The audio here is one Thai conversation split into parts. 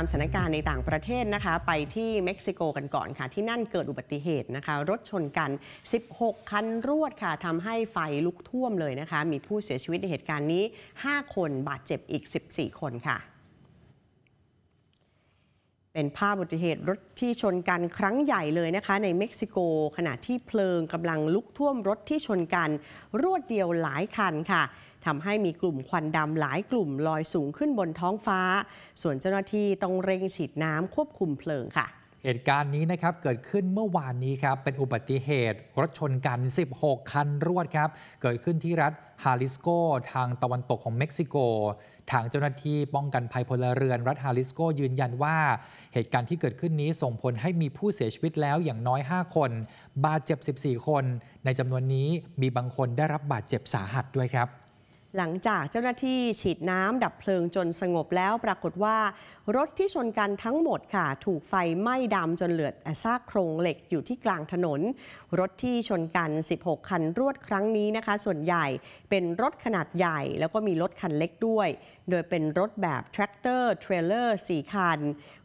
ามสถานการณ์ในต่างประเทศนะคะไปที่เม็กซิโกกันก่อนค่ะ ที่นั่นเกิดอุบัติเหตุนะคะรถชนกัน 16 คันรวดค่ะทำให้ไฟลุกท่วมเลยนะคะมีผู้เสียชีวิตในเหตุการณ์นี้ 5 คนบาดเจ็บอีก 14 คนค่ะ เป็นภาพอุบัติเหตุรถที่ชนกัน ครั้งใหญ่เลยนะคะ ในเม็กซิโก ขณะที่เพลิงกำลังลุกท่วม รถที่ชนกัน รวดเดียวหลายคันค่ะทำให้มีกลุ่มควันดำหลายกลุ่มลอยสูงขึ้นบนท้องฟ้า ส่วนเจ้าหน้าที่ต้องเร่งฉีดน้ำควบคุมเพลิงค่ะ เหตุการณ์นี้นะครับเกิดขึ้นเมื่อวานนี้ครับ เป็นอุบัติเหตุรถชนกัน 16 คันรวดครับ เกิดขึ้นที่รัฐฮาริสโกทางตะวันตกของเม็กซิโก ทางเจ้าหน้าที่ป้องกันภัยพลเรือนรัฐฮาริสโกยืนยันว่าเหตุการณ์ที่เกิดขึ้นนี้ส่งผลให้มีผู้เสียชีวิตแล้วอย่างน้อย 5 คน บาดเจ็บ14คน ในจำนวนนี้มีบางคนได้รับบาดเจ็บสาหัสด้วยครับหลังจากเจ้าหน้าที่ฉีดน้ำดับเพลิงจนสงบแล้วปรากฏว่ารถที่ชนกันทั้งหมดค่ะถูกไฟไหม้ดำจนเหลือซากโครงเหล็กอยู่ที่กลางถนน รถที่ชนกัน 16 คันรวดครั้งนี้นะคะ ส่วนใหญ่เป็นรถขนาดใหญ่ แล้วก็มีรถคันเล็กด้วย โดยเป็นรถแบบแทรกเตอร์เทรลเลอร์ 4 คัน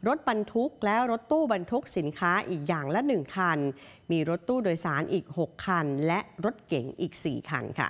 รถบรรทุกและรถตู้บรรทุกสินค้าอีกอย่างละ 1 คัน มีรถตู้โดยสารอีก 6 คัน และรถเก๋งอีก 4 คันค่ะ